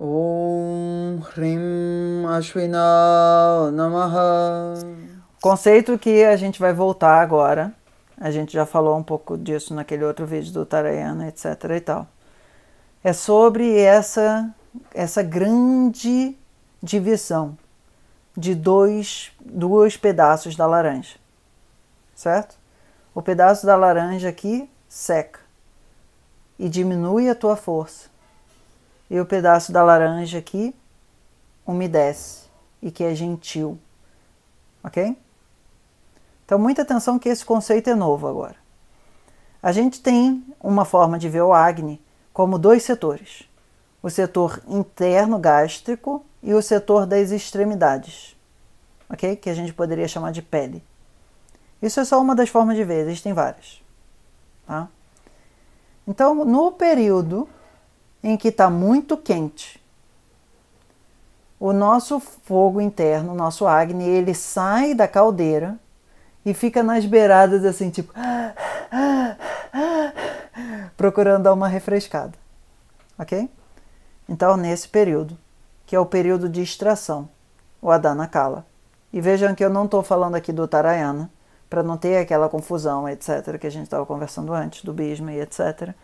Om Hrim Ashwina Namaha. Conceito que a gente vai voltar agora. A gente já falou um pouco disso naquele outro vídeo do Tarayana, etc. e tal. É sobre essa essa grande divisão de dois dois pedaços da laranja. Certo? O pedaço da laranja aqui seca e diminui a tua força e o pedaço da laranja aqui umedece e que é gentil. Ok? Então, muita atenção que esse conceito é novo agora. A gente tem uma forma de ver o Agni como dois setores: o setor interno gástrico e o setor das extremidades, ok? Que a gente poderia chamar de pele. Isso é só uma das formas de ver, existem várias. Tá? Então, no período em que está muito quente. O nosso fogo interno, o nosso Agni, ele sai da caldeira e fica nas beiradas, assim, tipo, procurando dar uma refrescada. Ok? Então, nesse período, que é o período de extração, o Adana Kala. E vejam que eu não estou falando aqui do Tarayana, para não ter aquela confusão, etc., que a gente estava conversando antes, do Bisma e etc.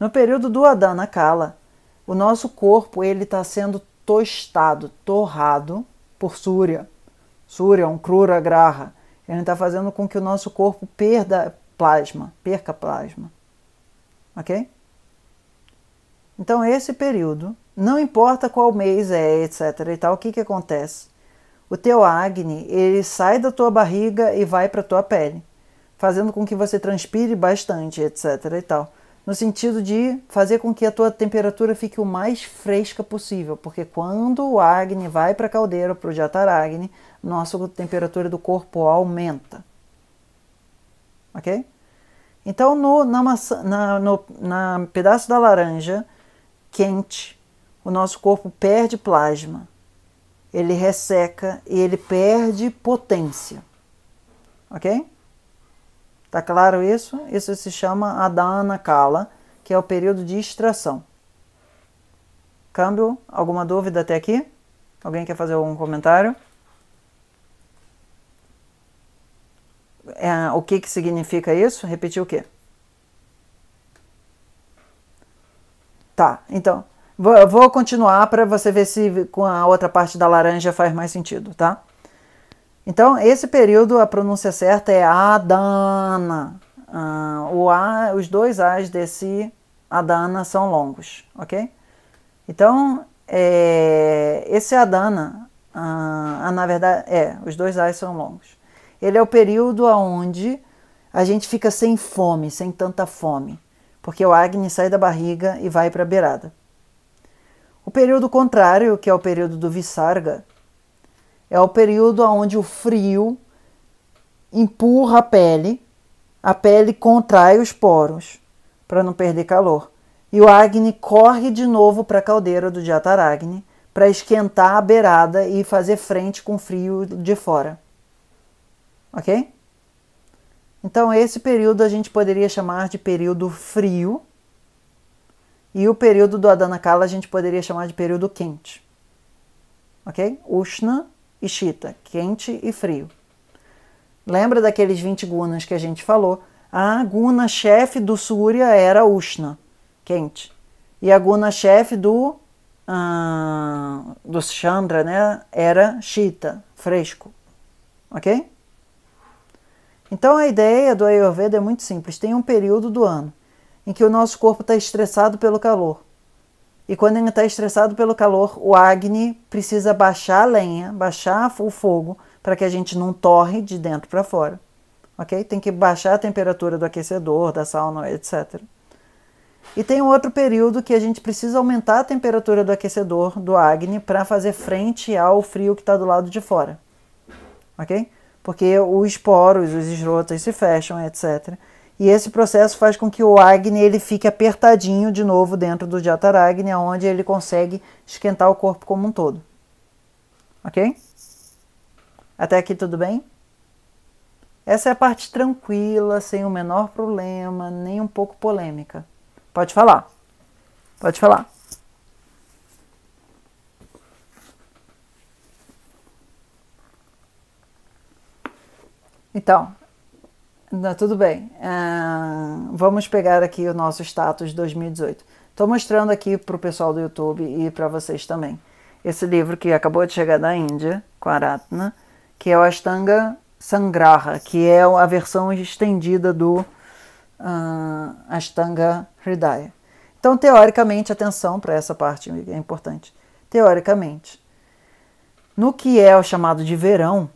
No período do Adana Kala, o nosso corpo ele está sendo tostado, torrado por Surya. Surya, é um Krura graha. Ele está fazendo com que o nosso corpo perda plasma, perca plasma. Ok? Então, esse período, não importa qual mês é, etc. e tal, o que, que acontece? O teu Agni, ele sai da tua barriga e vai para tua pele, fazendo com que você transpire bastante, etc. e tal no sentido de fazer com que a tua temperatura fique o mais fresca possível, porque quando o Agni vai para a caldeira, para o Jataragni, nossa temperatura do corpo aumenta. Ok? Então, no, na maçã, na, no na pedaço da laranja quente, o nosso corpo perde plasma, ele resseca e ele perde potência. Ok? Tá claro isso? Isso se chama Adana Kala, que é o período de extração. Câmbio, alguma dúvida até aqui? Alguém quer fazer algum comentário? É, o que, que significa isso? Repetir o quê? Tá, então, vou, vou continuar para você ver se com a outra parte da laranja faz mais sentido, tá? Então, esse período, a pronúncia certa é Adana. Ah, o a, os dois As desse Adana são longos, ok? Então, é, esse Adana, ah, ah, na verdade, é, os dois As são longos. Ele é o período onde a gente fica sem fome, sem tanta fome, porque o Agni sai da barriga e vai para a beirada. O período contrário, que é o período do Visarga, é o período onde o frio empurra a pele, a pele contrai os poros para não perder calor. E o Agni corre de novo para a caldeira do Jataragni para esquentar a beirada e fazer frente com o frio de fora. Ok? Então, esse período a gente poderia chamar de período frio. E o período do Adanakala a gente poderia chamar de período quente. Ok? Ushna e chita, quente e frio. Lembra daqueles 20 gunas que a gente falou? A guna chefe do Surya era Ushna, quente. E a guna chefe do, ah, do Chandra né, era Chita, fresco. Ok? Então a ideia do Ayurveda é muito simples. Tem um período do ano em que o nosso corpo está estressado pelo calor e quando ele está estressado pelo calor, o Agni precisa baixar a lenha, baixar o fogo, para que a gente não torre de dentro para fora. Ok? Tem que baixar a temperatura do aquecedor, da sauna, etc. E tem um outro período que a gente precisa aumentar a temperatura do aquecedor, do Agni, para fazer frente ao frio que está do lado de fora. Ok? Porque os poros, os esrotas se fecham, etc. E esse processo faz com que o Agni ele fique apertadinho de novo dentro do Jataragni, onde ele consegue esquentar o corpo como um todo. Ok? Até aqui tudo bem? Essa é a parte tranquila, sem o menor problema, nem um pouco polêmica. Pode falar. Pode falar. Então, não, tudo bem. Uh, vamos pegar aqui o nosso status 2018. Estou mostrando aqui para o pessoal do YouTube e para vocês também. Esse livro que acabou de chegar da Índia, com a que é o Ashtanga Sangraha, que é a versão estendida do uh, Ashtanga Hridaya. Então, teoricamente, atenção para essa parte, é importante. Teoricamente, no que é o chamado de verão,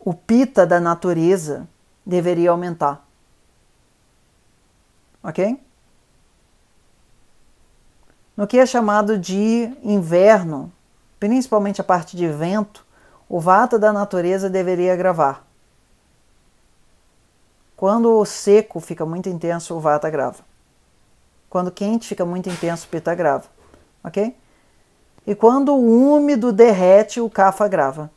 o pita da natureza deveria aumentar. Ok? No que é chamado de inverno, principalmente a parte de vento, o vata da natureza deveria agravar. Quando o seco fica muito intenso, o vata grava. Quando quente fica muito intenso, o pita grava, Ok? E quando o úmido derrete, o kafa grava.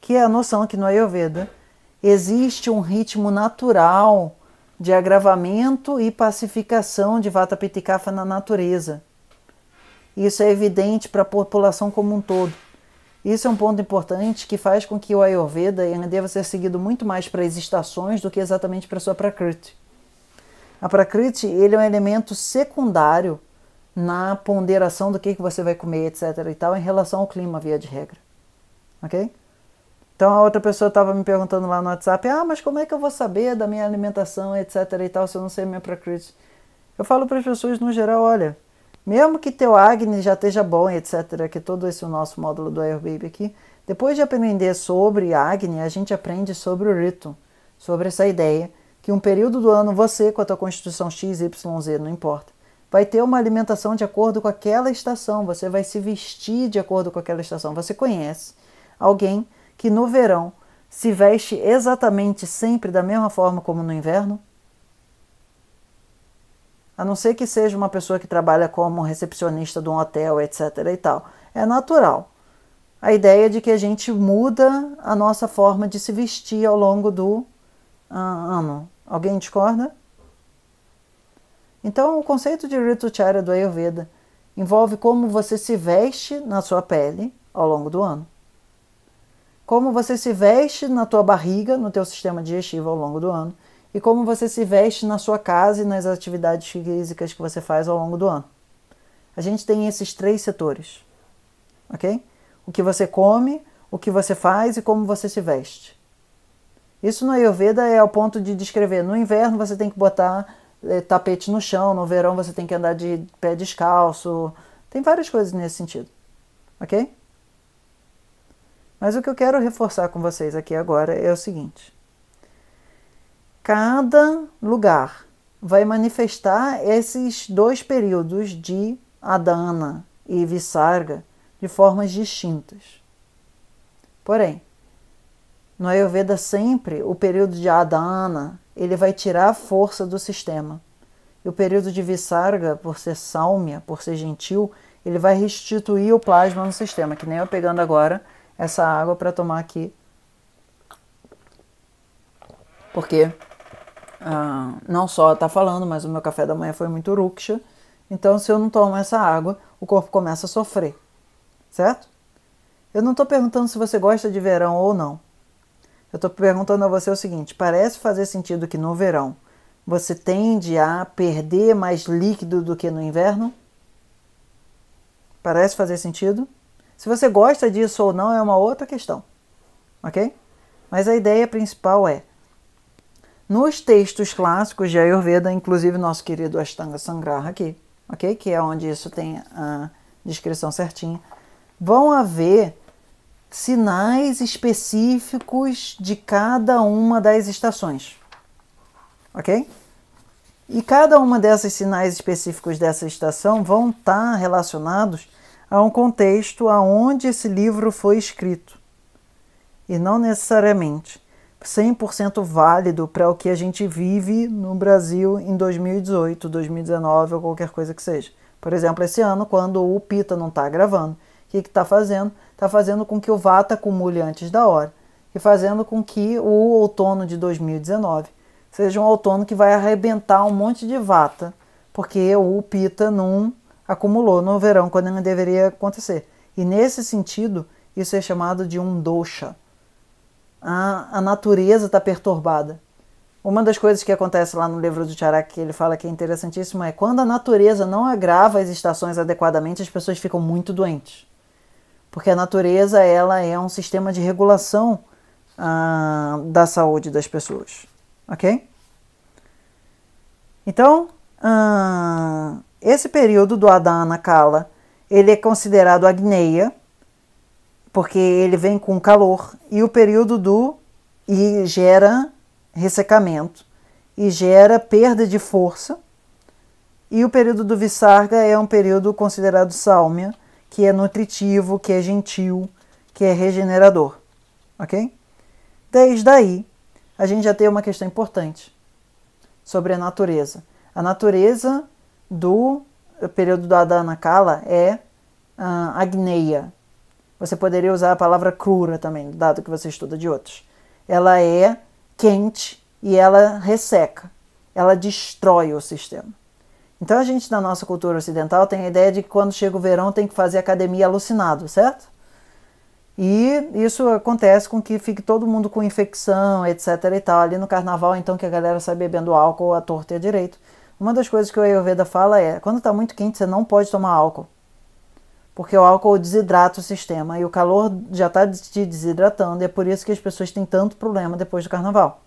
Que é a noção que no Ayurveda existe um ritmo natural de agravamento e pacificação de Vata Pitikafa na natureza. Isso é evidente para a população como um todo. Isso é um ponto importante que faz com que o Ayurveda deva ser seguido muito mais para as estações do que exatamente para a sua Prakriti. A Prakriti ele é um elemento secundário na ponderação do que, que você vai comer, etc. e tal, em relação ao clima, via de regra. Ok? Então a outra pessoa estava me perguntando lá no WhatsApp: ah, mas como é que eu vou saber da minha alimentação, etc. e tal, se eu não sei minha Procrit? Eu falo para as pessoas no geral: olha, mesmo que teu Agni já esteja bom, etc., que todo esse nosso módulo do Ayurveda aqui, depois de aprender sobre Agni, a gente aprende sobre o rito, sobre essa ideia que um período do ano você, com a tua constituição X, Y, Z, não importa, vai ter uma alimentação de acordo com aquela estação, você vai se vestir de acordo com aquela estação. Você conhece alguém que no verão se veste exatamente sempre da mesma forma como no inverno? A não ser que seja uma pessoa que trabalha como recepcionista de um hotel, etc. e tal. É natural. A ideia é de que a gente muda a nossa forma de se vestir ao longo do uh, ano. Alguém discorda? Então, o conceito de Rituchara do Ayurveda envolve como você se veste na sua pele ao longo do ano como você se veste na tua barriga, no teu sistema digestivo ao longo do ano, e como você se veste na sua casa e nas atividades físicas que você faz ao longo do ano. A gente tem esses três setores, ok? O que você come, o que você faz e como você se veste. Isso no Ayurveda é ao ponto de descrever: no inverno você tem que botar é, tapete no chão, no verão você tem que andar de pé descalço. Tem várias coisas nesse sentido, ok? Mas o que eu quero reforçar com vocês aqui agora é o seguinte: cada lugar vai manifestar esses dois períodos de Adana e Visarga de formas distintas. Porém, no Ayurveda sempre o período de Adana ele vai tirar a força do sistema. E o período de Visarga, por ser sálmia, por ser gentil, ele vai restituir o plasma no sistema, que nem eu pegando agora essa água para tomar aqui. Porque ah, não só tá falando, mas o meu café da manhã foi muito ruxa. Então, se eu não tomo essa água, o corpo começa a sofrer, certo? Eu não estou perguntando se você gosta de verão ou não. Eu estou perguntando a você o seguinte: parece fazer sentido que no verão você tende a perder mais líquido do que no inverno? Parece fazer sentido? Se você gosta disso ou não é uma outra questão, ok? Mas a ideia principal é: nos textos clássicos de Ayurveda, inclusive nosso querido Ashtanga Sangraha aqui, ok? Que é onde isso tem a descrição certinha, vão haver sinais específicos de cada uma das estações, ok? E cada uma dessas sinais específicos dessa estação vão estar relacionados a um contexto aonde esse livro foi escrito. E não necessariamente 100% válido para o que a gente vive no Brasil em 2018, 2019 ou qualquer coisa que seja. Por exemplo, esse ano, quando o Pita não está gravando, o que está fazendo? Está fazendo com que o Vata acumule antes da hora e fazendo com que o outono de 2019 seja um outono que vai arrebentar um monte de Vata, porque o Pita não acumulou no verão quando não deveria acontecer. E nesse sentido, isso é chamado de um dosha. A, a natureza está perturbada. Uma das coisas que acontece lá no livro do Charak, que ele fala que é interessantíssima, é quando a natureza não agrava as estações adequadamente, as pessoas ficam muito doentes. Porque a natureza ela é um sistema de regulação ah, da saúde das pessoas. Ok? Então, ah, esse período do Adão Kala, ele é considerado Agneia, porque ele vem com calor, e o período do e gera ressecamento e gera perda de força. E o período do Visarga é um período considerado sálmia, que é nutritivo, que é gentil, que é regenerador. OK? Desde aí, a gente já tem uma questão importante sobre a natureza. A natureza do período da Dhanakala é uh, Agneia. Você poderia usar a palavra crura também, dado que você estuda de outros. Ela é quente e ela resseca, ela destrói o sistema. Então a gente na nossa cultura ocidental tem a ideia de que quando chega o verão tem que fazer academia alucinado, certo? E isso acontece com que fique todo mundo com infecção, etc e tal. Ali no carnaval, então, que a galera sai bebendo álcool à torta e à direito uma das coisas que o Ayurveda fala é: quando está muito quente, você não pode tomar álcool. Porque o álcool desidrata o sistema e o calor já está te desidratando, e é por isso que as pessoas têm tanto problema depois do carnaval,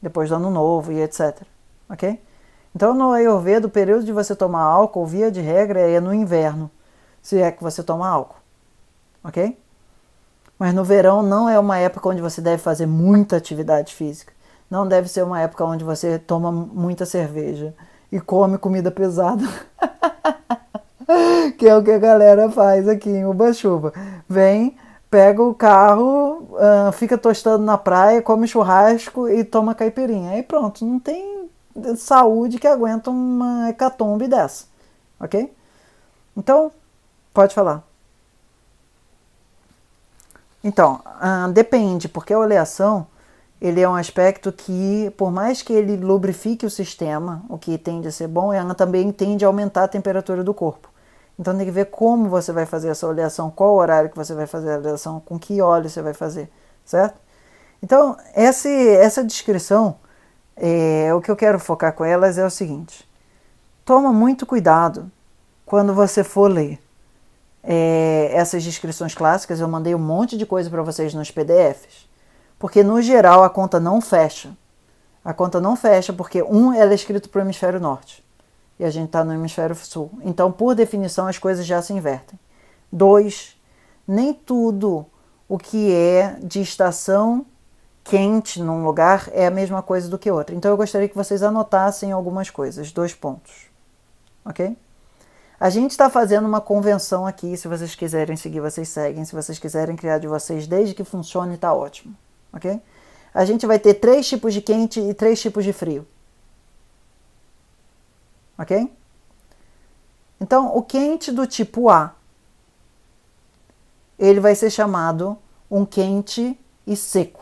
depois do ano novo e etc. Ok? Então, no Ayurveda, o período de você tomar álcool, via de regra, é no inverno, se é que você toma álcool. Ok? Mas no verão não é uma época onde você deve fazer muita atividade física. Não deve ser uma época onde você toma muita cerveja e come comida pesada. que é o que a galera faz aqui em Ubachuva. Vem, pega o carro, ah, fica tostando na praia, come churrasco e toma caipirinha. Aí pronto, não tem saúde que aguenta uma hecatombe dessa, ok? Então, pode falar. Então, ah, depende, porque a oleação ele é um aspecto que, por mais que ele lubrifique o sistema, o que tende a ser bom, ela também tende a aumentar a temperatura do corpo. Então tem que ver como você vai fazer essa oleação, qual horário que você vai fazer a oleação, com que óleo você vai fazer, certo? Então, essa, essa descrição, é, o que eu quero focar com elas é o seguinte. Toma muito cuidado quando você for ler é, essas descrições clássicas. Eu mandei um monte de coisa para vocês nos PDFs porque no geral a conta não fecha. A conta não fecha porque um ela é escrito para o hemisfério norte e a gente está no hemisfério sul. Então, por definição, as coisas já se invertem. Dois, nem tudo o que é de estação quente num lugar é a mesma coisa do que outro. Então, eu gostaria que vocês anotassem algumas coisas, dois pontos, ok? A gente está fazendo uma convenção aqui. Se vocês quiserem seguir, vocês seguem. Se vocês quiserem criar de vocês, desde que funcione, está ótimo ok? A gente vai ter três tipos de quente e três tipos de frio, ok? Então, o quente do tipo A, ele vai ser chamado um quente e seco.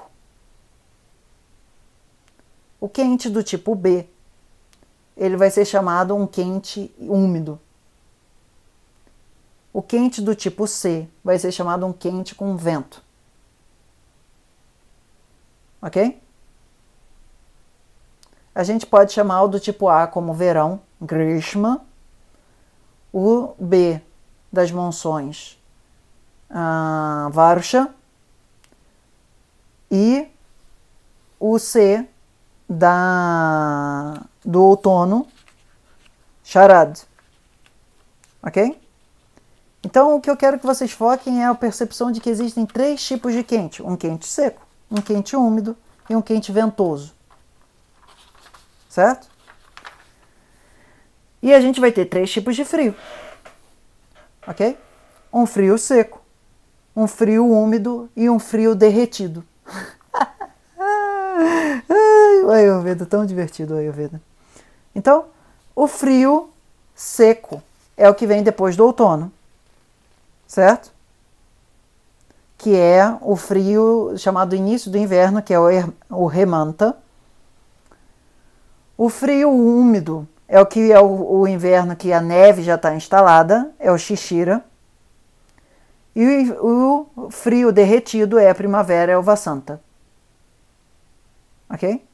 O quente do tipo B, ele vai ser chamado um quente úmido. O quente do tipo C vai ser chamado um quente com vento ok? A gente pode chamar o do tipo A como verão, Grishma, o B das monções, uh, Varsha, e o C da, do outono, (charad). Ok? Então, o que eu quero que vocês foquem é a percepção de que existem três tipos de quente: um quente seco, um quente úmido e um quente ventoso. Certo? E a gente vai ter três tipos de frio. Ok? Um frio seco, um frio úmido e um frio derretido. Ai, o Ayurveda, tão divertido o Ayurveda. Então, o frio seco é o que vem depois do outono. Certo? que é o frio chamado início do inverno, que é o remanta. O frio úmido é o que é o, o inverno que a neve já está instalada, é o xixira. E o, o frio derretido é a primavera, é o vassanta. Ok?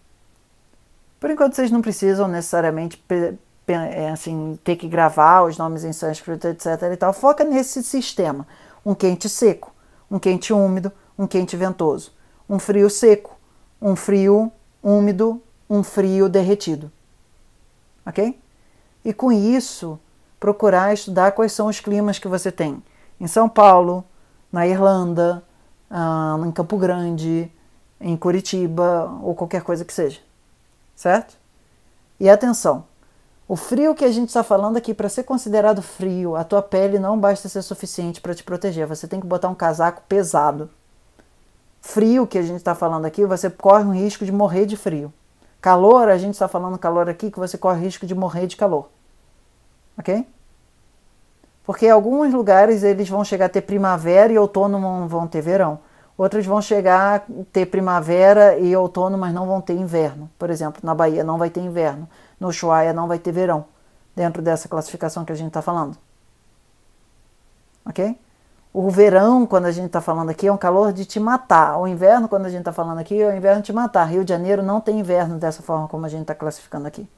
Por enquanto vocês não precisam necessariamente é, assim, ter que gravar os nomes em sânscrito, etc. E tal. Foca nesse sistema. Um quente seco um quente úmido, um quente ventoso, um frio seco, um frio úmido, um frio derretido. Ok? E com isso, procurar estudar quais são os climas que você tem em São Paulo, na Irlanda, ah, em Campo Grande, em Curitiba ou qualquer coisa que seja. Certo? E atenção! O frio que a gente está falando aqui, para ser considerado frio, a tua pele não basta ser suficiente para te proteger. Você tem que botar um casaco pesado. Frio que a gente está falando aqui, você corre um risco de morrer de frio. Calor, a gente está falando calor aqui, que você corre risco de morrer de calor. Ok? Porque alguns lugares eles vão chegar a ter primavera e outono não vão ter verão. Outros vão chegar a ter primavera e outono, mas não vão ter inverno. Por exemplo, na Bahia não vai ter inverno. No Ushuaia não vai ter verão, dentro dessa classificação que a gente está falando. Ok? O verão, quando a gente está falando aqui, é um calor de te matar. O inverno, quando a gente está falando aqui, é o um inverno de te matar. Rio de Janeiro não tem inverno dessa forma como a gente está classificando aqui.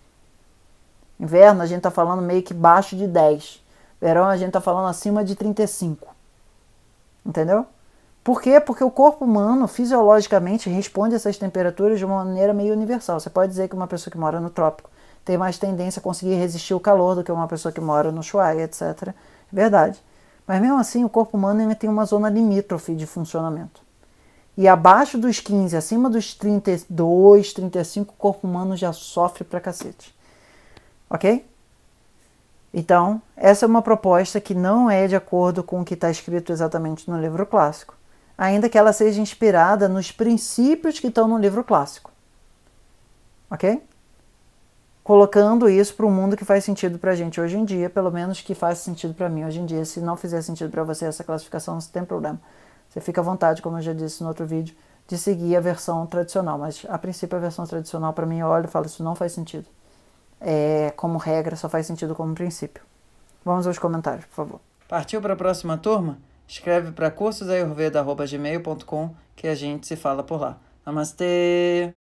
Inverno, a gente está falando meio que baixo de 10. Verão, a gente está falando acima de 35. Entendeu? Por quê? Porque o corpo humano, fisiologicamente, responde a essas temperaturas de uma maneira meio universal. Você pode dizer que uma pessoa que mora no trópico tem mais tendência a conseguir resistir o calor do que uma pessoa que mora no Ushuaia, etc. É verdade. Mas mesmo assim, o corpo humano ainda tem uma zona limítrofe de funcionamento. E abaixo dos 15, acima dos 32, 35, o corpo humano já sofre pra cacete. Ok? Então, essa é uma proposta que não é de acordo com o que está escrito exatamente no livro clássico, ainda que ela seja inspirada nos princípios que estão no livro clássico. Ok? colocando isso para um mundo que faz sentido para a gente hoje em dia, pelo menos que faz sentido para mim hoje em dia. Se não fizer sentido para você essa classificação, não tem problema. Você fica à vontade, como eu já disse no outro vídeo, de seguir a versão tradicional. Mas a princípio a versão tradicional para mim, eu olho e falo isso não faz sentido. É, como regra, só faz sentido como princípio. Vamos aos comentários, por favor. Partiu para a próxima turma? Escreve para cursosayurveda.gmail.com que a gente se fala por lá. Namastê!